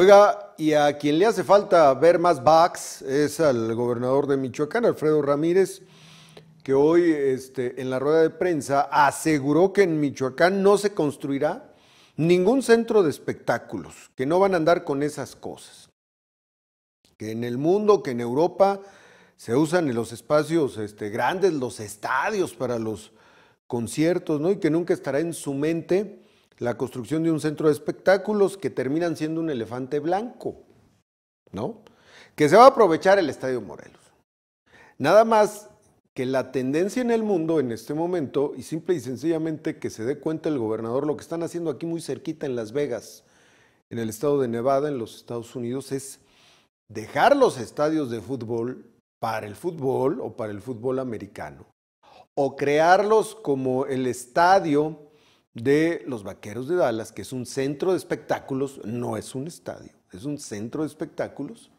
Oiga, y a quien le hace falta ver más backs es al gobernador de Michoacán, Alfredo Ramírez, que hoy este, en la rueda de prensa aseguró que en Michoacán no se construirá ningún centro de espectáculos, que no van a andar con esas cosas. Que en el mundo, que en Europa se usan en los espacios este, grandes, los estadios para los conciertos, ¿no? Y que nunca estará en su mente la construcción de un centro de espectáculos que terminan siendo un elefante blanco, ¿no? Que se va a aprovechar el Estadio Morelos. Nada más que la tendencia en el mundo en este momento, y simple y sencillamente que se dé cuenta el gobernador, lo que están haciendo aquí muy cerquita en Las Vegas, en el estado de Nevada, en los Estados Unidos, es dejar los estadios de fútbol para el fútbol o para el fútbol americano, o crearlos como el estadio de los Vaqueros de Dallas, que es un centro de espectáculos, no es un estadio, es un centro de espectáculos,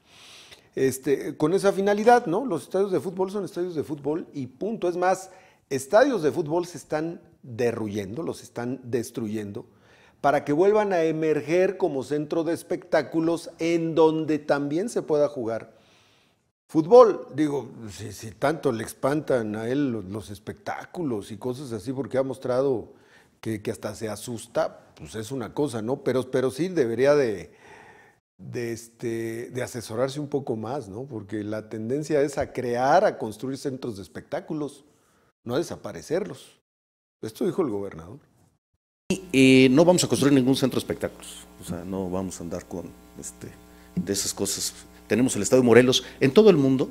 este, con esa finalidad, ¿no? Los estadios de fútbol son estadios de fútbol y punto. Es más, estadios de fútbol se están derruyendo, los están destruyendo, para que vuelvan a emerger como centro de espectáculos en donde también se pueda jugar fútbol. Digo, si, tanto le espantan a él los, los espectáculos y cosas así, porque ha mostrado que, hasta se asusta, pues es una cosa, ¿no? Pero, pero sí debería de, este, de asesorarse un poco más, ¿no? Porque la tendencia es a crear, a construir centros de espectáculos, no a desaparecerlos. Esto dijo el gobernador. Eh, no vamos a construir ningún centro de espectáculos, o sea, no vamos a andar con este, de esas cosas. Tenemos el Estado de Morelos, en todo el mundo,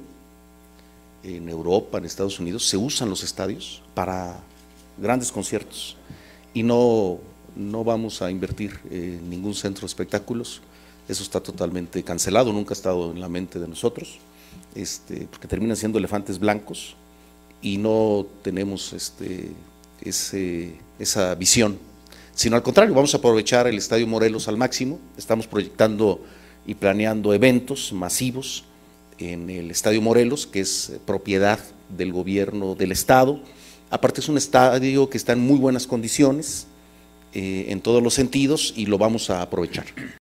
en Europa, en Estados Unidos, se usan los estadios para grandes conciertos y no, no vamos a invertir en ningún centro de espectáculos. Eso está totalmente cancelado, nunca ha estado en la mente de nosotros, este, porque terminan siendo elefantes blancos y no tenemos este, ese, esa visión. Sino al contrario, vamos a aprovechar el Estadio Morelos al máximo. Estamos proyectando y planeando eventos masivos en el Estadio Morelos, que es propiedad del gobierno del Estado Aparte es un estadio que está en muy buenas condiciones eh, en todos los sentidos y lo vamos a aprovechar.